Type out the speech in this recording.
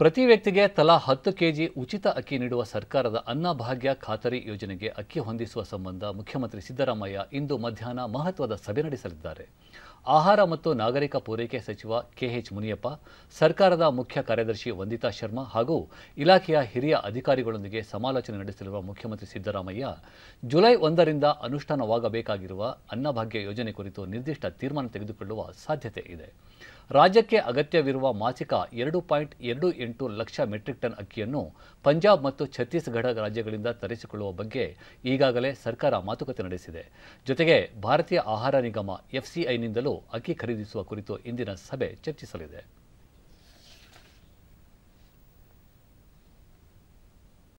ಪ್ರತಿ ವ್ಯಕ್ತಿಗೆ ತಲಾ ಹತ್ತು ಕೆಜಿ ಉಚಿತ ಅಕ್ಕಿ ನೀಡುವ ಸರ್ಕಾರದ ಅನ್ನಭಾಗ್ಯ ಖಾತರಿ ಯೋಜನೆಗೆ ಅಕ್ಕಿ ಹೊಂದಿಸುವ ಸಂಬಂಧ ಮುಖ್ಯಮಂತ್ರಿ ಸಿದ್ದರಾಮಯ್ಯ ಇಂದು ಮಧ್ಯಾಹ್ನ ಮಹತ್ವದ ಸಭೆ ನಡೆಸಲಿದ್ದಾರೆ ಆಹಾರ ಮತ್ತು ನಾಗರಿಕ ಪೂರೈಕೆ ಸಚಿವ ಕೆಎಚ್ ಮುನಿಯಪ್ಪ ಸರ್ಕಾರದ ಮುಖ್ಯ ಕಾರ್ಯದರ್ಶಿ ವಂದಿತಾ ಶರ್ಮಾ ಹಾಗೂ ಇಲಾಖೆಯ ಹಿರಿಯ ಅಧಿಕಾರಿಗಳೊಂದಿಗೆ ಸಮಾಲೋಚನೆ ನಡೆಸಲಿರುವ ಮುಖ್ಯಮಂತ್ರಿ ಸಿದ್ದರಾಮಯ್ಯ ಜುಲೈ ಒಂದರಿಂದ ಅನುಷ್ಠಾನವಾಗಬೇಕಾಗಿರುವ ಅನ್ನಭಾಗ್ಯ ಯೋಜನೆ ಕುರಿತು ನಿರ್ದಿಷ್ಟ ತೀರ್ಮಾನ ತೆಗೆದುಕೊಳ್ಳುವ ಸಾಧ್ಯತೆ ಇದೆ ರಾಜ್ಯಕ್ಕೆ ಅಗತ್ಯವಿರುವ ಮಾಸಿಕ ಎರಡು ಪಾಯಿಂಟ್ ಎರಡು ಎಂಟು ಲಕ್ಷ ಮೆಟ್ರಿಕ್ ಟನ್ ಅಕ್ಕಿಯನ್ನು ಪಂಜಾಬ್ ಮತ್ತು ಛತ್ತೀಸ್ಗಢ ರಾಜ್ಯಗಳಿಂದ ತರಿಸಿಕೊಳ್ಳುವ ಬಗ್ಗೆ ಈಗಾಗಲೇ ಸರ್ಕಾರ ಮಾತುಕತೆ ನಡೆಸಿದೆ ಜೊತೆಗೆ ಭಾರತೀಯ ಆಹಾರ ನಿಗಮ ಎಫ್ಸಿಐನಿಂದಲೂ ಅಕ್ಕಿ ಖರೀದಿಸುವ ಕುರಿತು ಇಂದಿನ ಸಭೆ ಚರ್ಚಿಸಲಿದೆ